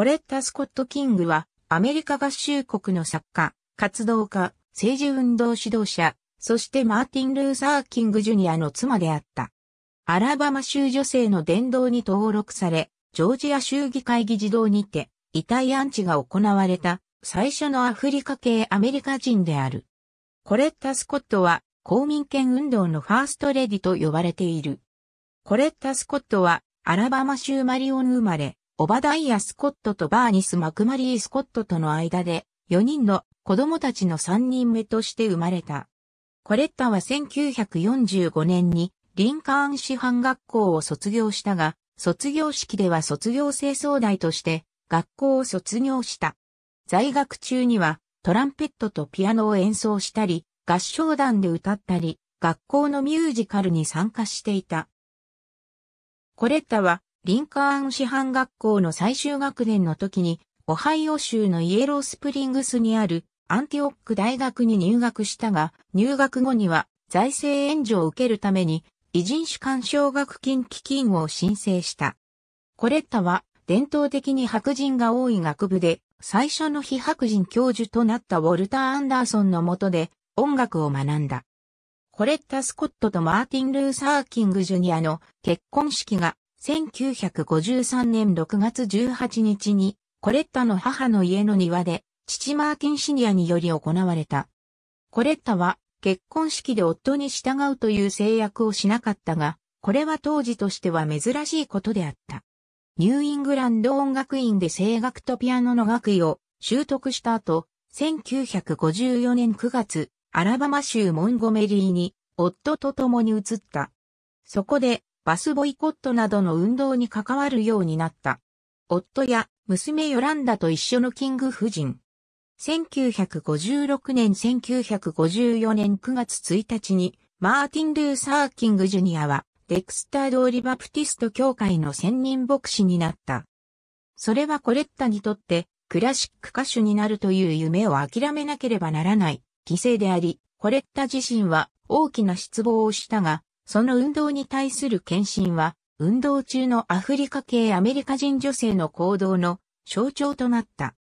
コレッタ・スコット・キングは、アメリカ合衆国の作家、活動家、政治運動指導者、そしてマーティン・ルーサー・キング・ジュニアの妻であった。アラバマ州女性の伝道に登録され、ジョージア州議会議事堂にて、遺体安置が行われた、最初のアフリカ系アメリカ人である。コレッタ・スコットは、公民権運動のファーストレディと呼ばれている。コレッタ・スコットは、アラバマ州マリオン生まれ、オバダイア・スコットとバーニス・マクマリー・スコットとの間で、4人の子供たちの3人目として生まれた。コレッタは1945年にリンカーン師範学校を卒業したが、卒業式では卒業清掃代として学校を卒業した。在学中にはトランペットとピアノを演奏したり、合唱団で歌ったり、学校のミュージカルに参加していた。コレッタはリンカーン師範学校の最終学年の時に、オハイオ州のイエロースプリングスにあるアンティオック大学に入学したが、入学後には財政援助を受けるために、異人種干渉学金基金を申請した。コレッタは伝統的に白人が多い学部で、最初の非白人教授となったウォルター・アンダーソンの下で音楽を学んだ。コレッタ・スコットとマーティン・ルーサー・キング・ジュニアの結婚式が1953年6月18日に、コレッタの母の家の庭で、父マーティンシニアにより行われた。コレッタは、結婚式で夫に従うという制約をしなかったが、これは当時としては珍しいことであった。ニューイングランド音楽院で声楽とピアノの学位を習得した後、1954年9月、アラバマ州モンゴメリーに夫と共に移った。そこでバスボイコットなどの運動に関わるようになった。夫や娘ヨランダと一緒のキング夫人。1956年1954年9月1日に、マーティン・ルーサー・キング・ジュニアは、デクスタードーリ・バプティスト教会の専任牧師になった。それはコレッタにとって、クラシック歌手になるという夢を諦めなければならない、犠牲であり、コレッタ自身は大きな失望をしたが、その運動に対する献身は、運動中のアフリカ系アメリカ人女性の行動の象徴となった。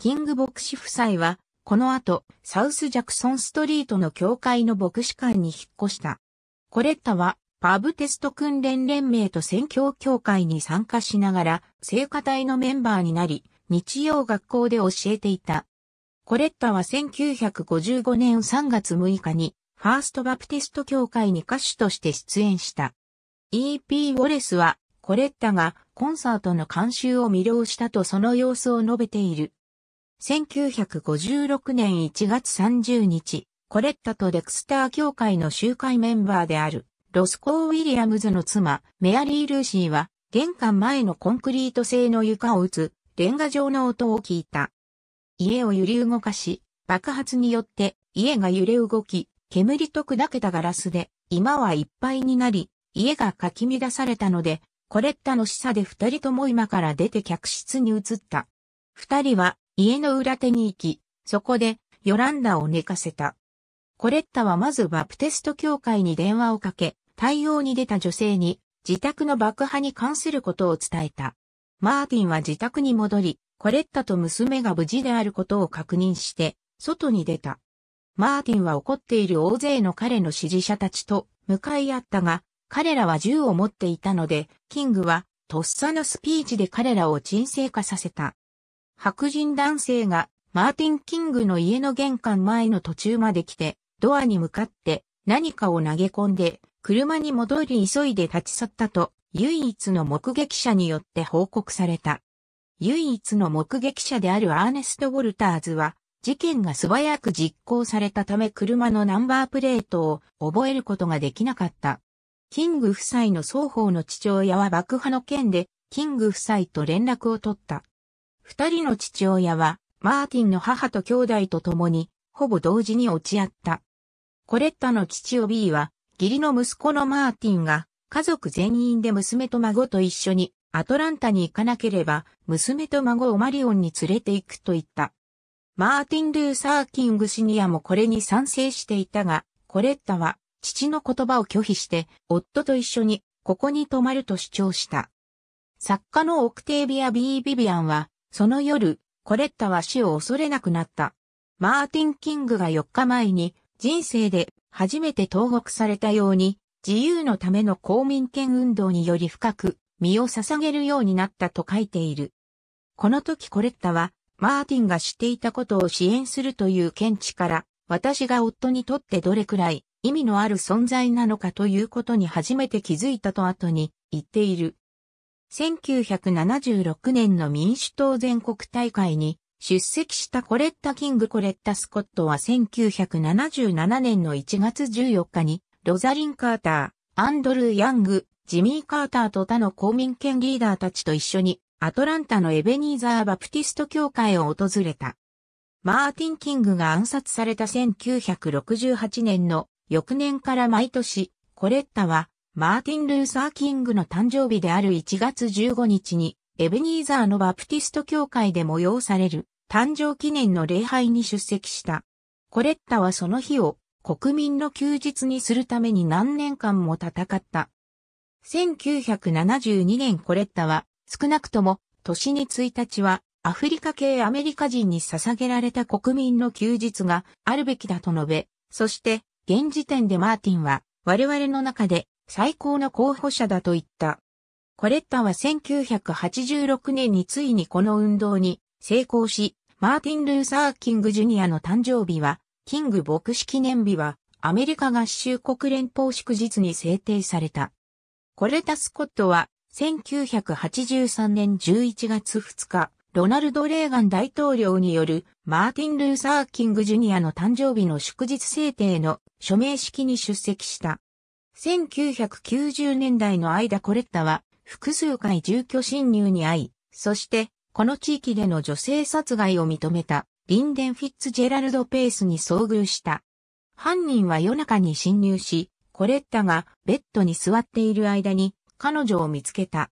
キング牧師夫妻は、この後、サウスジャクソンストリートの教会の牧師館に引っ越した。コレッタは、パブテスト訓練連盟と宣教協会に参加しながら、聖歌隊のメンバーになり、日曜学校で教えていた。コレッタは1955年3月6日に、ファーストバプティスト教会に歌手として出演した。E.P. ウォレスは、コレッタがコンサートの監修を魅了したとその様子を述べている。1956年1月30日、コレッタとデクスター教会の集会メンバーである、ロスコー・ウィリアムズの妻、メアリー・ルーシーは、玄関前のコンクリート製の床を打つ、レンガ状の音を聞いた。家を揺り動かし、爆発によって家が揺れ動き、煙と砕けたガラスで、今はいっぱいになり、家がかき乱されたので、コレッタの示唆で二人とも今から出て客室に移った。二人は家の裏手に行き、そこでヨランダを寝かせた。コレッタはまずバプテスト教会に電話をかけ、対応に出た女性に自宅の爆破に関することを伝えた。マーティンは自宅に戻り、コレッタと娘が無事であることを確認して、外に出た。マーティンは怒っている大勢の彼の支持者たちと向かい合ったが、彼らは銃を持っていたので、キングはとっさのスピーチで彼らを沈静化させた。白人男性がマーティン・キングの家の玄関前の途中まで来て、ドアに向かって何かを投げ込んで、車に戻り急いで立ち去ったと、唯一の目撃者によって報告された。唯一の目撃者であるアーネスト・ウォルターズは、事件が素早く実行されたため車のナンバープレートを覚えることができなかった。キング夫妻の双方の父親は爆破の件で、キング夫妻と連絡を取った。二人の父親は、マーティンの母と兄弟と共に、ほぼ同時に落ち合った。コレッタの父オビーは、義理の息子のマーティンが、家族全員で娘と孫と一緒に、アトランタに行かなければ、娘と孫をマリオンに連れて行くと言った。マーティン・ルーサー・キングシニアもこれに賛成していたが、コレッタは父の言葉を拒否して、夫と一緒にここに泊まると主張した。作家のオクテービア・ビー・ビビアンは、その夜、コレッタは死を恐れなくなった。マーティン・キングが4日前に人生で初めて投獄されたように、自由のための公民権運動により深く身を捧げるようになったと書いている。この時コレッタはマーティンが知っていたことを支援するという見地から、私が夫にとってどれくらい意味のある存在なのかということに初めて気づいたと後に言っている。1976年の民主党全国大会に出席したコレッタ・キング・コレッタ・スコットは1977年の1月14日にロザリン・カーター、アンドルー・ヤング、ジミー・カーターと他の公民権リーダーたちと一緒にアトランタのエベニーザー・バプティスト教会を訪れた。マーティン・キングが暗殺された1968年の翌年から毎年、コレッタは、マーティン・ルーサー・キングの誕生日である1月15日に、エベニーザーのバプティスト教会で催される誕生記念の礼拝に出席した。コレッタはその日を国民の休日にするために何年間も戦った。1972年コレッタは少なくとも、年に1日は、アフリカ系アメリカ人に捧げられた国民の休日があるべきだと述べ、そして、現時点でマーティンは、我々の中で最高の候補者だと言った。コレッタは1986年についにこの運動に成功し、マーティン・ルーサー・キング・ジュニアの誕生日は、キング牧師記念日は、アメリカ合衆国連邦祝日に制定された。コレタ・スコットは、1983年11月2日、ロナルド・レーガン大統領によるマーティン・ルーサー・キング・ジュニアの誕生日の祝日制定の署名式に出席した。1990年代の間コレッタは複数回住居侵入に遭い、そしてこの地域での女性殺害を認めたリンデン・フィッツジェラルド・ペースに遭遇した。犯人は夜中に侵入し、コレッタがベッドに座っている間に彼女を見つけた。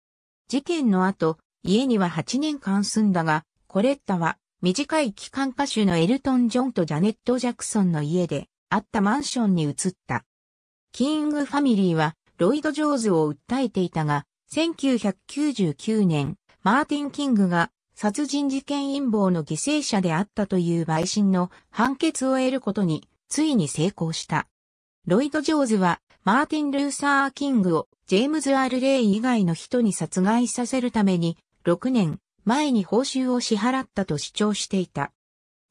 事件の後、家には8年間住んだが、コレッタは短い期間歌手のエルトン・ジョンとジャネット・ジャクソンの家であったマンションに移った。キングファミリーはロイド・ジョーズを訴えていたが、1999年、マーティン・キングが殺人事件陰謀の犠牲者であったという陪審の判決を得ることについに成功した。ロイド・ジョーズはマーティン・ルーサー・キングをジェームズ・アール・レイ以外の人に殺害させるために、6年前に報酬を支払ったと主張していた。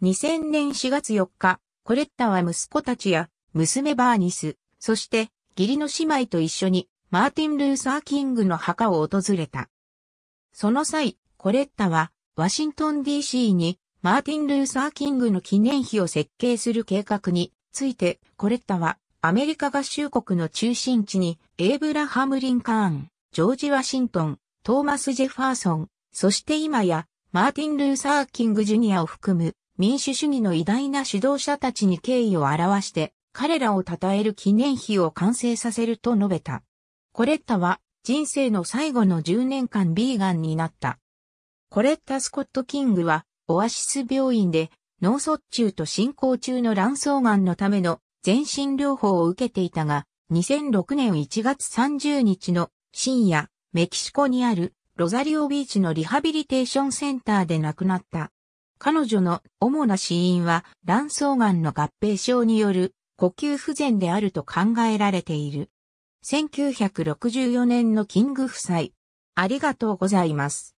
2000年4月4日、コレッタは息子たちや娘バーニス、そして義理の姉妹と一緒にマーティン・ルーサー・キングの墓を訪れた。その際、コレッタはワシントン DC にマーティン・ルーサー・キングの記念碑を設計する計画について、コレッタはアメリカ合衆国の中心地にエイブラハム・リンカーン、ジョージ・ワシントン、トーマス・ジェファーソン、そして今や、マーティン・ルーサー・キング・ジュニアを含む民主主義の偉大な指導者たちに敬意を表して、彼らを称える記念碑を完成させると述べた。コレッタは人生の最後の10年間ビーガンになった。コレッタ・スコット・キングはオアシス病院で脳卒中と進行中の卵巣がんのための全身療法を受けていたが、2006年1月30日の深夜、メキシコにあるロザリオビーチのリハビリテーションセンターで亡くなった。彼女の主な死因は卵巣がんの合併症による呼吸不全であると考えられている。1964年のキング夫妻。ありがとうございます。